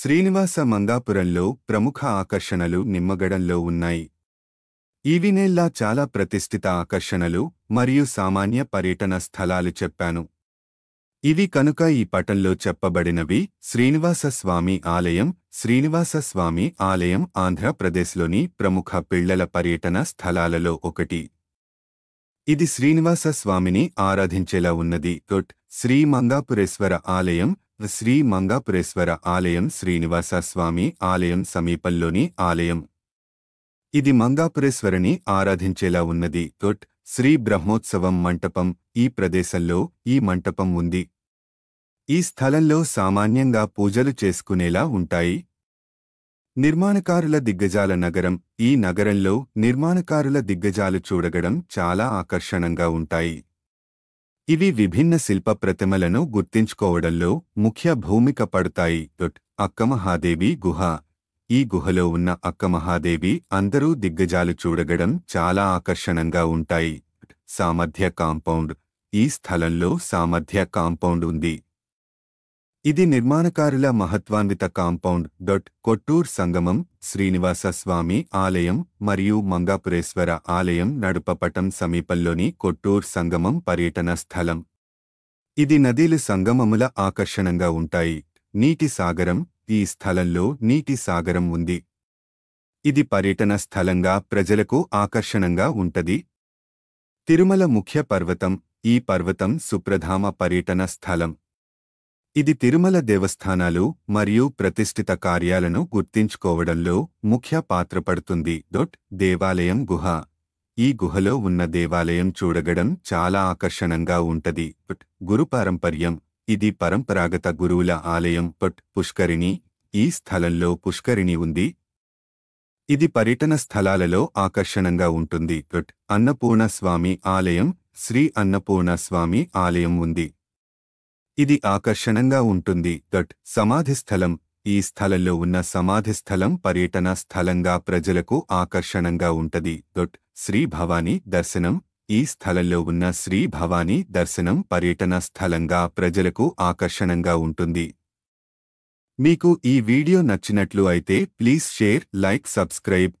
శ్రీనివాస మందాపురంలో ప్రముఖ ఆకర్షణలు నిమ్మగడంలో ఉన్నాయి ఈవినేల్లా చాలా ప్రతిష్ఠిత ఆకర్షణలు మరియు సామాన్య పర్యటన స్థలాలు చెప్పాను ఇవి కనుక ఈ పటంలో చెప్పబడినవి శ్రీనివాస స్వామి ఆలయం శ్రీనివాస స్వామి ఆలయం ఆంధ్రప్రదేశ్లోని ప్రముఖ పిళ్లల పర్యటన స్థలాలలో ఒకటి ఇది శ్రీనివాస స్వామిని ఆరాధించేలా ఉన్నది శ్రీ మంగాపురేశ్వర ఆలయం శ్రీ మంగాపురేశ్వర ఆలయం శ్రీనివాస స్వామి ఆలయం సమీపంలోని ఆలయం ఇది మంగాపురేశ్వరని ఆరాధించేలా ఉన్నది తొట్ శ్రీ బ్రహ్మోత్సవం మంటపం ఈ ప్రదేశంలో ఈ మంటపం ఉంది ఈ స్థలంలో సామాన్యంగా పూజలు చేసుకునేలా ఉంటాయి నిర్మాణకారుల దిగ్గజాల నగరం ఈ నగరంలో నిర్మాణకారుల దిగ్గజాలు చూడగడం చాలా ఆకర్షణంగా ఉంటాయి ఇవి విభిన్న శిల్ప ప్రతిమలను గుర్తించుకోవడంలో ముఖ్య భూమిక పడతాయి అక్కమహాదేవి గుహ ఈ గుహలో ఉన్న అక్కమహాదేవి అందరూ దిగ్గజాలు చూడగడం చాలా ఆకర్షణంగా ఉంటాయి సామర్థ్య కాంపౌండ్ ఈ స్థలంలో సామర్థ్య కాంపౌండ్ ఉంది ఇది నిర్మాణకారుల మహత్వాన్విత కాంపౌండ్ డొట్ కొట్టూర్ సంగమం శ్రీనివాస స్వామి ఆలయం మరియు మంగాపురేశ్వర ఆలయం నడుపపటం సమీపంలోని కొట్టూర్ సంగమం పర్యటన స్థలం ఇది నదీలు సంగమముల ఆకర్షణంగా ఉంటాయి నీటి సాగరం ఈ స్థలంలో నీటి సాగరం ఉంది ఇది పర్యటన స్థలంగా ప్రజలకు ఆకర్షణంగా ఉంటది తిరుమల ముఖ్య పర్వతం ఈ పర్వతం సుప్రధామ పర్యటన స్థలం ఇది తిరుమల దేవస్థానాలు మరియు ప్రతిష్ఠిత కార్యాలను గుర్తించుకోవడంలో ముఖ్య పాత్ర పడుతుంది డొట్ దేవాలయం గుహ ఈ గుహలో ఉన్న దేవాలయం చూడగడం చాలా ఆకర్షణంగా ఉంటది గురు పారంపర్యం ఇది పరంపరాగత గురువుల ఆలయం పట్ పుష్కరిణి ఈ స్థలంలో పుష్కరిణి ఉంది ఇది పర్యటన స్థలాలలో ఆకర్షణంగా ఉంటుంది అన్నపూర్ణ స్వామి ఆలయం శ్రీ అన్నపూర్ణ స్వామి ఆలయం ఉంది ఇది ఆకర్షణంగా ఉంటుంది దట్ సమాధి స్థలం ఈ స్థలంలో ఉన్న సమాధి స్థలం పర్యటన స్థలంగా ప్రజలకు ఆకర్షణంగా ఉంటది దొట్ శ్రీ భవానీ దర్శనం ఈ స్థలంలో ఉన్న శ్రీ భవానీ దర్శనం పర్యటన స్థలంగా ప్రజలకు ఆకర్షణంగా ఉంటుంది మీకు ఈ వీడియో నచ్చినట్లు అయితే ప్లీజ్ షేర్ లైక్ సబ్స్క్రైబ్